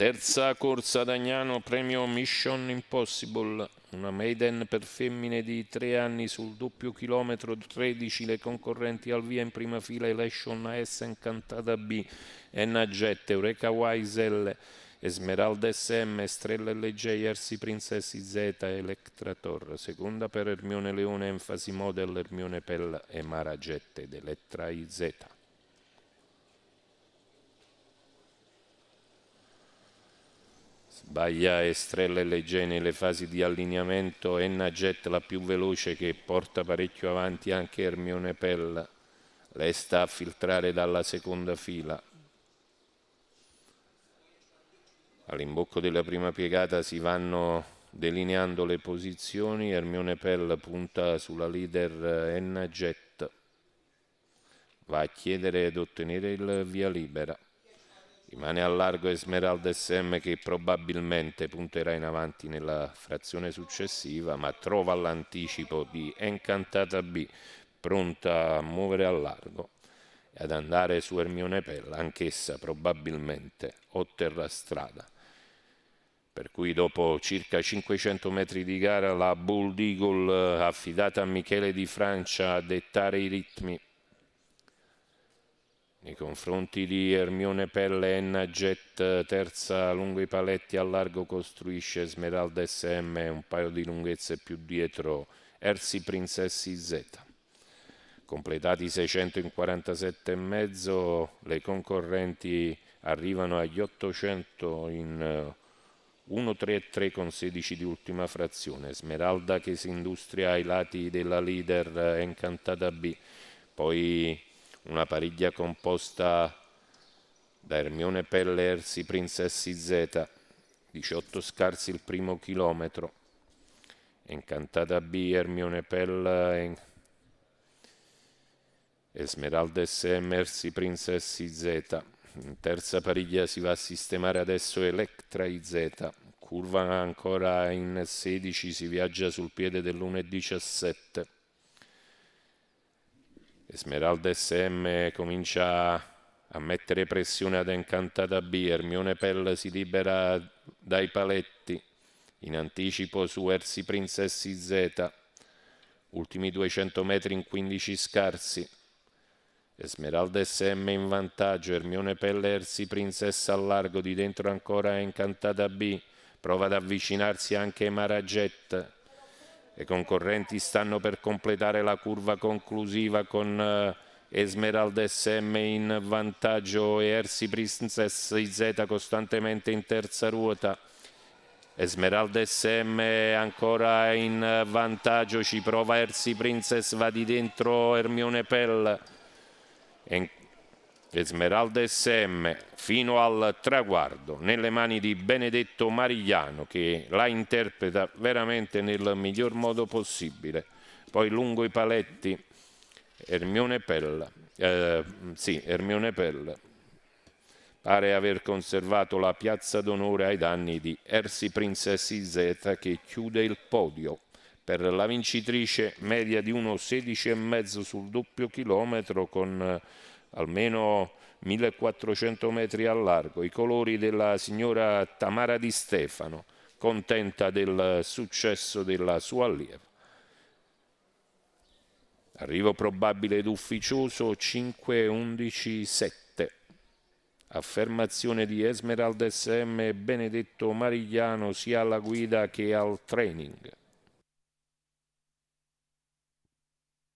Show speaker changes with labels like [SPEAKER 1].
[SPEAKER 1] Terza corsa d'Agnano, premio Mission Impossible, una maiden per femmine di tre anni sul doppio chilometro 13, le concorrenti al via in prima fila Election AS Incantata B, Enna Jet, Eureka Wiesel, Esmeralda SM, Estrella LJ, Arsi Princess Z, Electra Tor, seconda per Ermione Leone, Enfasi Model, Ermione Pella e Mara Jet ed Elettra IZ. sbaglia estrella e Leggè nelle fasi di allineamento, Enna Jet la più veloce che porta parecchio avanti anche Ermione Pella, Lesta a filtrare dalla seconda fila. All'imbocco della prima piegata si vanno delineando le posizioni, Ermione Pell punta sulla leader Enna Jet, va a chiedere ed ottenere il via libera. Rimane al largo Esmeralda SM che probabilmente punterà in avanti nella frazione successiva, ma trova l'anticipo di Encantata B, pronta a muovere al largo e ad andare su Ermione Pella, anch'essa probabilmente otterrà strada. Per cui dopo circa 500 metri di gara la Bull Eagle affidata a Michele di Francia a dettare i ritmi nei confronti di Ermione Pelle, Jet, terza lungo i paletti a largo costruisce Smeralda SM, un paio di lunghezze più dietro Ersi Princessi Z. Completati 647,5, le concorrenti arrivano agli 800 in 1-3-3 eh, con 16 di ultima frazione. Smeralda che si industria ai lati della leader è eh, incantata B. Poi una pariglia composta da Ermione Ersi, Princessi Z, 18 scarsi il primo chilometro, Incantata B, Ermione Pelle, e Esmeralda SM, Ersi, Princessi Z. In terza pariglia si va a sistemare adesso Electra IZ, curva ancora in 16, si viaggia sul piede dell'1.17. Esmeralda SM comincia a mettere pressione ad Encantata B, Ermione Pell si libera dai paletti, in anticipo su Ersi Princessi Z, ultimi 200 metri in 15 scarsi, Esmeralda SM in vantaggio, Ermione Pella Ersi Princessa al largo, di dentro ancora Encantata B, prova ad avvicinarsi anche Maraget, le concorrenti stanno per completare la curva conclusiva con eh, Esmeralda SM in vantaggio e Ersi Princess IZ costantemente in terza ruota. Esmeralda SM ancora in vantaggio, ci prova Ersi Princess, va di dentro Ermione Pell. E Esmeralda SM fino al traguardo nelle mani di Benedetto Marigliano che la interpreta veramente nel miglior modo possibile poi lungo i paletti Ermione Pella eh, sì, Ermione Pella pare aver conservato la piazza d'onore ai danni di Ersi Princess Izeta che chiude il podio per la vincitrice media di 1,16,5 sul doppio chilometro con almeno 1400 metri a largo, i colori della signora Tamara Di Stefano, contenta del successo della sua allieva. Arrivo probabile ed ufficioso 5-11-7. Affermazione di Esmeralda SM Benedetto Marigliano sia alla guida che al training.